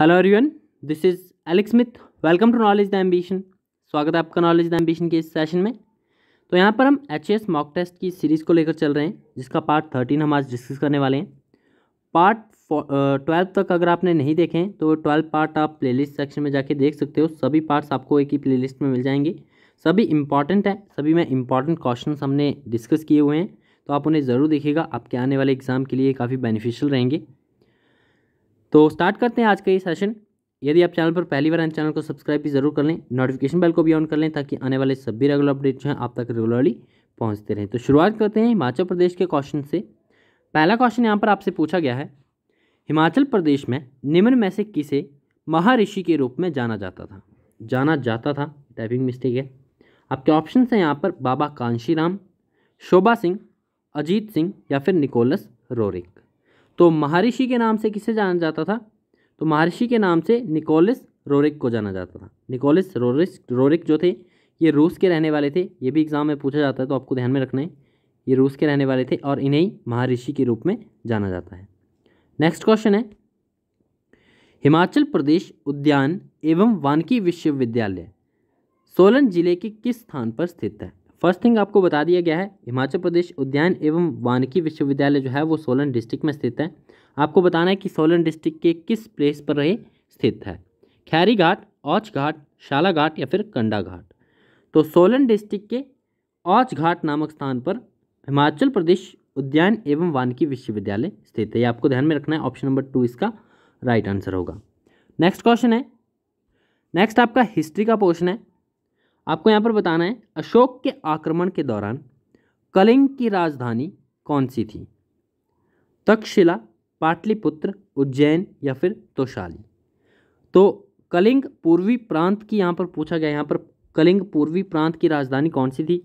hello everyone this is Alex Smith welcome to knowledge the ambition स्वागत है आपका knowledge the ambition के इस सेशन में तो यहाँ पर हम एच एस मॉक टेस्ट की सीरीज़ को लेकर चल रहे हैं जिसका पार्ट थर्टीन हम आज डिस्कस करने वाले हैं पार्ट ट्वेल्व तक अगर आपने नहीं देखे तो ट्वेल्व पार्ट आप लिस्ट सेक्शन में जाके देख सकते हो सभी पार्ट्स आपको एक ही लिस्ट में मिल जाएंगे सभी इंपॉर्टेंट हैं सभी में इंपॉर्टेंट क्वेश्चन हमने डिस्कस किए हुए हैं तो आप उन्हें ज़रूर देखिएगा आपके आने वाले एग्ज़ाम के लिए काफ़ी बेनिफिशियल रहेंगे तो स्टार्ट करते हैं आज का ये सेशन यदि आप चैनल पर पहली बार चैनल को सब्सक्राइब भी जरूर कर लें नोटिफिकेशन बेल को भी ऑन कर लें ताकि आने वाले सभी रेगुलर अपडेट जो हैं आप तक रेगुलरली पहुंचते रहें तो शुरुआत करते हैं हिमाचल प्रदेश के क्वेश्चन से पहला क्वेश्चन यहाँ पर आपसे पूछा गया है हिमाचल प्रदेश में निम्न में से किसे महारिषि के रूप में जाना जाता था जाना जाता था टाइपिंग मिस्टेक है आपके ऑप्शन हैं यहाँ पर बाबा कांशीराम शोभा सिंह अजीत सिंह या फिर निकोलस रोरिक तो महर्षि के नाम से किसे जाना जाता था तो महर्षि के नाम से निकोलस रोरिक को जाना जाता था निकोलस रोरिस रोरिक जो थे ये रूस के रहने वाले थे ये भी एग्ज़ाम में पूछा जाता है तो आपको ध्यान में रखना है ये रूस के रहने वाले थे और इन्हें महर्षि के रूप में जाना जाता है नेक्स्ट क्वेश्चन है हिमाचल प्रदेश उद्यान एवं वानकी विश्वविद्यालय सोलन जिले के किस स्थान पर स्थित है फर्स्ट थिंग आपको बता दिया गया है हिमाचल प्रदेश उद्यान एवं वानिकी विश्वविद्यालय जो है वो सोलन डिस्ट्रिक्ट में स्थित है आपको बताना है कि सोलन डिस्ट्रिक्ट के किस प्लेस पर रहे स्थित है खैरी घाट औच घाट शाला घाट या फिर कंडा घाट तो सोलन डिस्ट्रिक्ट के औच घाट नामक स्थान पर हिमाचल प्रदेश उद्यान एवं वानिकी विश्वविद्यालय स्थित है ये आपको ध्यान में रखना है ऑप्शन नंबर टू इसका राइट आंसर होगा नेक्स्ट क्वेश्चन है नेक्स्ट आपका हिस्ट्री का पोर्शन है आपको यहाँ पर बताना है अशोक के आक्रमण के दौरान कलिंग की राजधानी कौन सी थी तक्षशिला पाटलिपुत्र उज्जैन या फिर तोशाली तो कलिंग पूर्वी प्रांत की यहाँ पर पूछा गया यहाँ पर कलिंग पूर्वी प्रांत की राजधानी कौन सी थी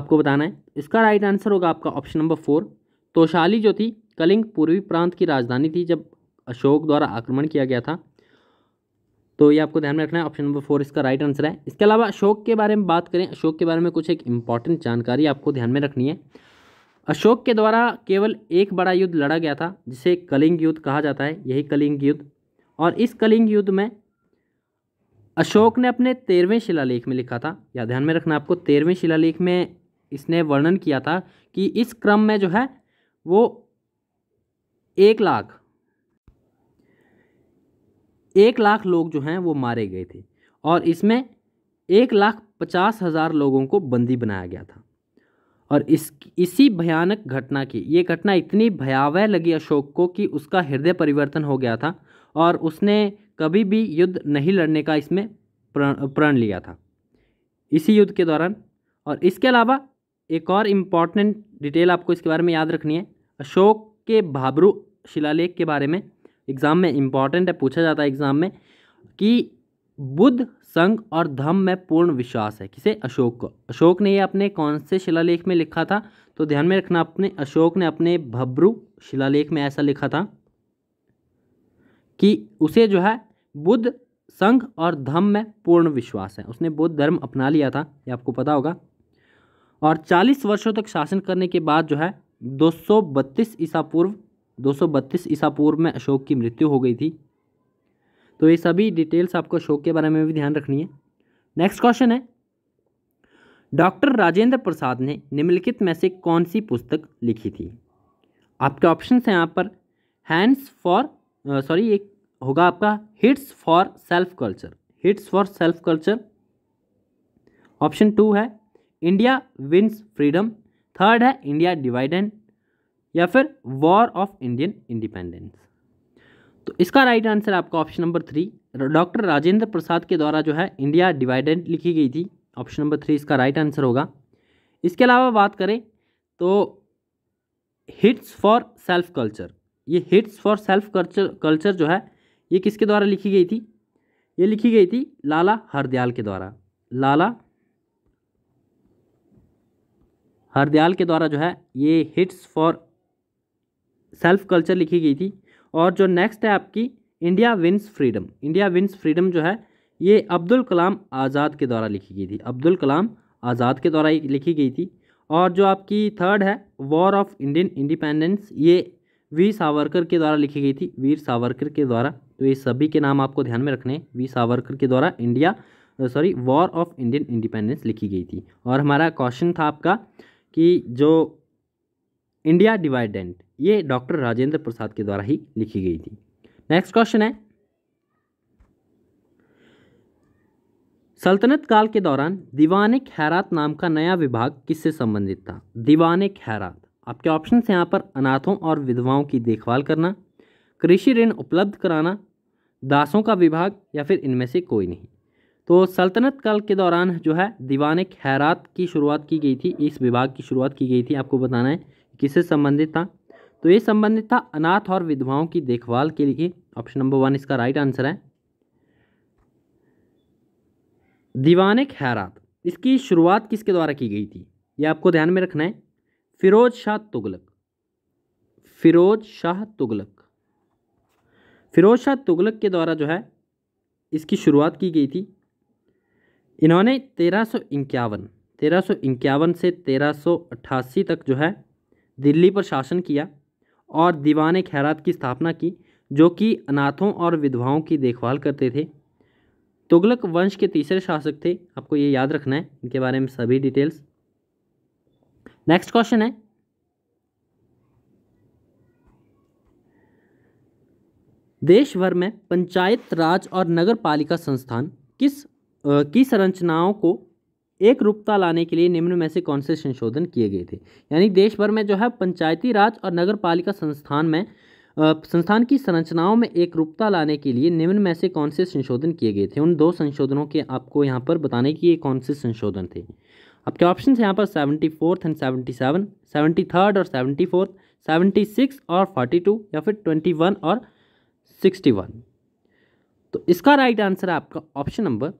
आपको बताना है इसका राइट आंसर होगा आपका ऑप्शन नंबर फोर तोशाली जो थी कलिंग पूर्वी प्रांत की राजधानी थी जब अशोक द्वारा आक्रमण किया गया था तो ये आपको ध्यान में रखना है ऑप्शन नंबर फोर इसका राइट आंसर है इसके अलावा अशोक के बारे में बात करें अशोक के बारे में कुछ एक इंपॉर्टेंट जानकारी आपको ध्यान में रखनी है अशोक के द्वारा केवल एक बड़ा युद्ध लड़ा गया था जिसे कलिंग युद्ध कहा जाता है यही कलिंग युद्ध और इस कलिंग युद्ध में अशोक ने अपने तेरहवें शिलालेख में लिखा था या ध्यान में रखना आपको तेरहवें शिलालेख में इसने वर्णन किया था कि इस क्रम में जो है वो एक लाख एक लाख लोग जो हैं वो मारे गए थे और इसमें एक लाख पचास हज़ार लोगों को बंदी बनाया गया था और इस इसी भयानक घटना की ये घटना इतनी भयावह लगी अशोक को कि उसका हृदय परिवर्तन हो गया था और उसने कभी भी युद्ध नहीं लड़ने का इसमें प्रण लिया था इसी युद्ध के दौरान और इसके अलावा एक और इम्पॉर्टेंट डिटेल आपको इसके बारे में याद रखनी है अशोक के भाबरू शिलालेख के बारे में एग्ज़ाम में इम्पॉर्टेंट है पूछा जाता है एग्ज़ाम में कि बुद्ध संघ और धम्म में पूर्ण विश्वास है किसे अशोक को अशोक ने ये अपने कौन से शिलालेख में लिखा था तो ध्यान में रखना अपने अशोक ने अपने भब्रु शिलालेख में ऐसा लिखा था कि उसे जो है बुद्ध संघ और धम्म में पूर्ण विश्वास है उसने बुद्ध धर्म अपना लिया था ये आपको पता होगा और चालीस वर्षों तक शासन करने के बाद जो है दो ईसा पूर्व दो सौ बत्तीस ईसा पूर्व में अशोक की मृत्यु हो गई थी तो ये सभी डिटेल्स आपको अशोक के बारे में भी ध्यान रखनी है नेक्स्ट क्वेश्चन है डॉक्टर राजेंद्र प्रसाद ने निम्नलिखित में से कौन सी पुस्तक लिखी थी आपके ऑप्शन हैं यहाँ पर हैंड्स फॉर सॉरी एक होगा आपका hints for self culture hints for self culture option two है इंडिया विन्स फ्रीडम थर्ड है इंडिया डिवाइड एंड या फिर वॉर ऑफ इंडियन इंडिपेंडेंस तो इसका राइट आंसर आपका option number three doctor Rajendra Prasad के द्वारा जो है इंडिया डिवाइडेड लिखी गई थी ऑप्शन नंबर थ्री इसका राइट आंसर होगा इसके अलावा बात करें तो हिट्स फॉर सेल्फ कल्चर ये hints for self culture culture जो है ये किसके द्वारा लिखी गई थी ये लिखी गई थी लाला हरदयाल के द्वारा लाला हरदयाल के द्वारा जो है ये हिट्स फॉर सेल्फ कल्चर लिखी गई थी और जो नेक्स्ट है आपकी India wins freedom India wins freedom जो है ये अब्दुल कलाम आज़ाद के द्वारा लिखी गई थी अब्दुल कलाम आज़ाद के द्वारा लिखी गई थी और जो आपकी थर्ड है वॉर ऑफ इंडियन इंडिपेंडेंस ये वीर सावरकर के द्वारा लिखी गई थी वीर सावरकर के द्वारा तो ये सभी के नाम आपको ध्यान में रखने वीर सावरकर के द्वारा India sorry war of Indian independence लिखी गई थी और हमारा क्वेश्चन था आपका कि जो इंडिया डिवाइडेंट ये डॉक्टर राजेंद्र प्रसाद के द्वारा ही लिखी गई थी नेक्स्ट क्वेश्चन है सल्तनत काल के दौरान दीवान खैरात नाम का नया विभाग किससे संबंधित था दीवान खैरात आपके ऑप्शन यहाँ पर अनाथों और विधवाओं की देखभाल करना कृषि ऋण उपलब्ध कराना दासों का विभाग या फिर इनमें से कोई नहीं तो सल्तनत काल के दौरान जो है दीवान खैरात की शुरुआत की गई थी इस विभाग की शुरुआत की गई थी आपको बताना है किससे संबंधित था तो ये संबंधित था अनाथ और विधवाओं की देखभाल के लिए ऑप्शन नंबर वन इसका राइट आंसर है दीवाने खैरात इसकी शुरुआत किसके द्वारा की गई थी ये आपको ध्यान में रखना है फिरोज शाह तुगलक फिरोज शाह तुगलक फिरोज शाह तुगलक के द्वारा जो है इसकी शुरुआत की गई थी इन्होंने तेरह सौ इक्यावन तेरह सौ इक्यावन से तेरह सौ अट्ठासी तक जो है दिल्ली पर शासन किया और दीवान खैरात की स्थापना की जो कि अनाथों और विधवाओं की देखभाल करते थे तुगलक वंश के तीसरे शासक थे आपको ये याद रखना है इनके बारे में सभी डिटेल्स नेक्स्ट क्वेश्चन है देश भर में पंचायत राज और नगर पालिका संस्थान किस की संरचनाओं को एक रूपता लाने के लिए निम्न में से कौन से संशोधन किए गए थे यानी देश भर में जो है पंचायती राज और नगर पालिका संस्थान में संस्थान की संरचनाओं में एक रूपता लाने के लिए निम्न में से कौन से संशोधन किए गए थे उन दो संशोधनों के आपको यहाँ पर बताने की ये कौन से संशोधन थे आपके ऑप्शन यहाँ पर seventy fourth and seventy seven seventy third और सेवेंटी फोर्थ सेवेंटी सिक्स और फोर्टी टू या फिर ट्वेंटी वन और सिक्सटी वन तो इसका राइट आंसर है आपका option number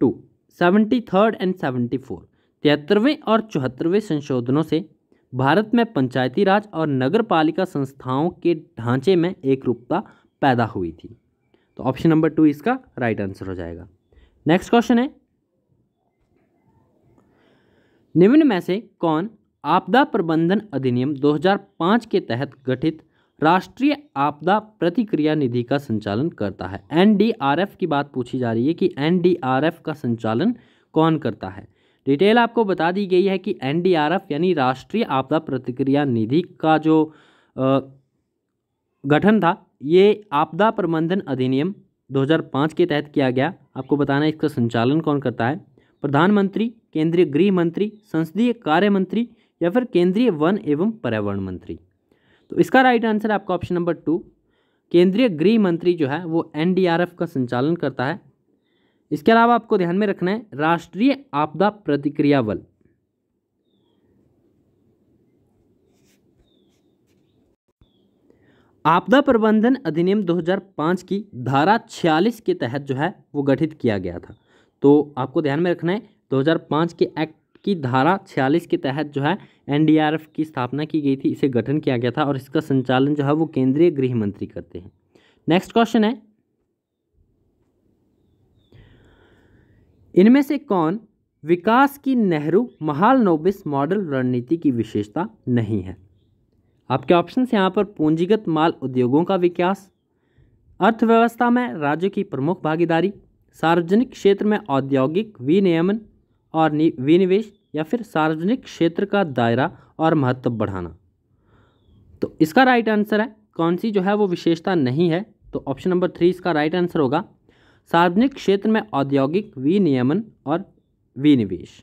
two seventy third and seventy four तिहत्तरवें और चौहत्तरवें संशोधनों से भारत में पंचायती राज और नगर पालिका संस्थाओं के ढांचे में एक रूपता पैदा हुई थी तो ऑप्शन नंबर टू इसका राइट आंसर हो जाएगा नेक्स्ट क्वेश्चन है निम्न में से कौन आपदा प्रबंधन अधिनियम 2005 के तहत गठित राष्ट्रीय आपदा प्रतिक्रिया निधि का संचालन करता है एनडीआरएफ की बात पूछी जा रही है कि एनडीआरएफ का संचालन कौन करता है डिटेल आपको बता दी गई है कि एनडीआरएफ यानी राष्ट्रीय आपदा प्रतिक्रिया निधि का जो गठन था ये आपदा प्रबंधन अधिनियम 2005 के तहत किया गया आपको बताना है इसका संचालन कौन करता है प्रधानमंत्री केंद्रीय गृह मंत्री संसदीय कार्य मंत्री या फिर केंद्रीय वन एवं पर्यावरण मंत्री तो इसका राइट आंसर आपका ऑप्शन नंबर टू केंद्रीय गृह मंत्री जो है वो एनडीआरएफ का संचालन करता है इसके अलावा आपको ध्यान में रखना है राष्ट्रीय आपदा प्रतिक्रिया बल आपदा प्रबंधन अधिनियम 2005 की धारा 46 के तहत जो है वो गठित किया गया था तो आपको ध्यान में रखना है 2005 के एक्ट की धारा 46 के तहत जो है एनडीआरएफ की स्थापना की गई थी इसे गठन किया गया था और इसका संचालन जो है वो केंद्रीय गृह मंत्री करते हैं नेक्स्ट क्वेश्चन है इनमें से कौन विकास की नेहरू महाल नोबिस मॉडल रणनीति की विशेषता नहीं है आपके ऑप्शन यहां पर पूंजीगत माल उद्योगों का विकास अर्थव्यवस्था में राज्य की प्रमुख भागीदारी सार्वजनिक क्षेत्र में औद्योगिक विनियमन और विनिवेश या फिर सार्वजनिक क्षेत्र का दायरा और महत्व बढ़ाना तो इसका राइट आंसर है कौन सी जो है वो विशेषता नहीं है तो ऑप्शन नंबर थ्री इसका राइट आंसर होगा सार्वजनिक क्षेत्र में औद्योगिक विनियमन और विनिवेश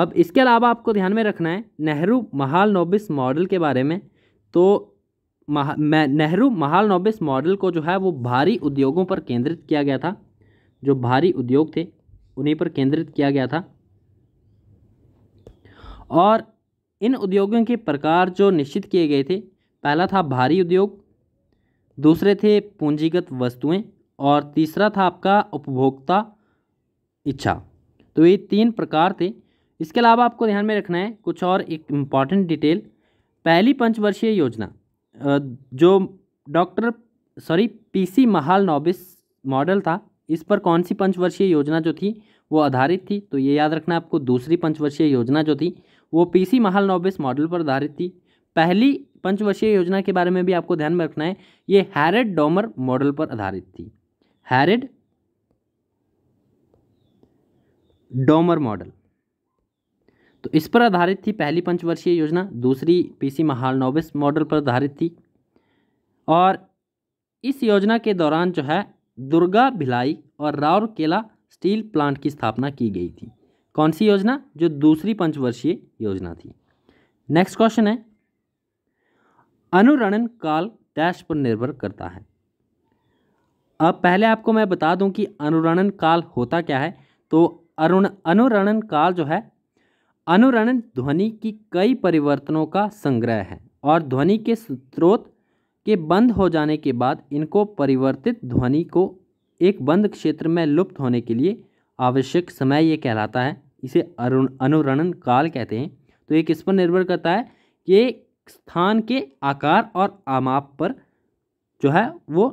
अब इसके अलावा आपको ध्यान में रखना है नेहरू महाल नोबिस मॉडल के बारे में तो महा नेहरू महाल नोबिस मॉडल को जो है वो भारी उद्योगों पर केंद्रित किया गया था जो भारी उद्योग थे उन्हीं पर केंद्रित किया गया था और इन उद्योगों के प्रकार जो निश्चित किए गए थे पहला था भारी उद्योग दूसरे थे पूंजीगत वस्तुएं और तीसरा था आपका उपभोक्ता इच्छा तो ये तीन प्रकार थे इसके अलावा आपको ध्यान में रखना है कुछ और एक इम्पॉर्टेंट डिटेल पहली पंचवर्षीय योजना जो डॉक्टर सॉरी पीसी महाल नॉबिस मॉडल था इस पर कौन सी पंचवर्षीय योजना जो थी वो आधारित थी तो ये याद रखना आपको दूसरी पंचवर्षीय योजना जो थी वो पीसी महाल नोबिस मॉडल पर आधारित थी पहली पंचवर्षीय योजना के बारे में भी आपको ध्यान में रखना है ये हैरिड डोमर मॉडल पर आधारित थी हैरिड डोमर मॉडल तो इस पर आधारित थी पहली पंचवर्षीय योजना दूसरी पीसी महाल नोबिस मॉडल पर आधारित थी और इस योजना के दौरान जो है दुर्गा भिलाई और राउरकेला स्टील प्लांट की स्थापना की गई थी कौन सी योजना जो दूसरी पंचवर्षीय योजना थी नेक्स्ट क्वेश्चन है अनुरणन काल डैश पर निर्भर करता है अब पहले आपको मैं बता दूं कि अनुरणन काल होता क्या है तो अरुण अनुरणन काल जो है अनुरणन ध्वनि की कई परिवर्तनों का संग्रह है और ध्वनि के स्रोत के बंद हो जाने के बाद इनको परिवर्तित ध्वनि को एक बंद क्षेत्र में लुप्त होने के लिए आवश्यक समय ये कहलाता है इसे अनुरणन काल कहते हैं तो ये किस पर निर्भर करता है कि स्थान के आकार और आमाप पर जो है वो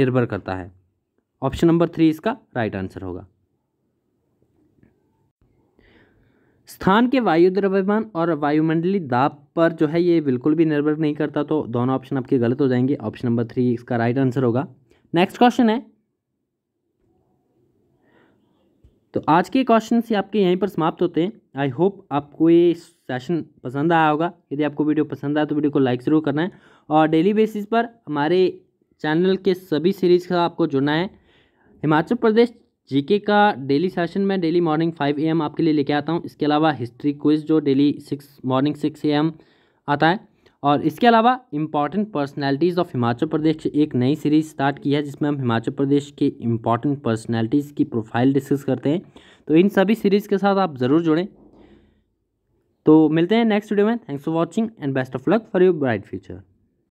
निर्भर करता है ऑप्शन नंबर थ्री इसका राइट आंसर होगा स्थान के वायु द्रव्यमान और वायुमंडलीय दाब पर जो है ये बिल्कुल भी निर्भर नहीं करता तो दोनों ऑप्शन आपके गलत हो जाएंगे ऑप्शन नंबर थ्री इसका राइट आंसर होगा नेक्स्ट क्वेश्चन है तो आज के क्वेश्चन से आपके यहीं पर समाप्त होते हैं आई होप आपको ये सेशन पसंद आया होगा यदि आपको वीडियो पसंद आया तो वीडियो को लाइक ज़रूर करना है और डेली बेसिस पर हमारे चैनल के सभी सीरीज़ का आपको जुड़ना है हिमाचल प्रदेश जीके का डेली सेशन मैं डेली मॉर्निंग फाइव ए आपके लिए लेके आता हूँ इसके अलावा हिस्ट्री क्विज जो daily six morning six A आता है और इसके अलावा important personalities of Himachal Pradesh एक नई सीरीज स्टार्ट की है जिसमें हम हिमाचल प्रदेश के इम्पॉर्टेंट पर्सनैलिटीज़ की प्रोफाइल डिस्कस करते हैं तो इन सभी सीरीज़ के साथ आप ज़रूर जुड़ें तो मिलते हैं नेक्स्ट वीडियो में thanks for watching and best of luck for your bright future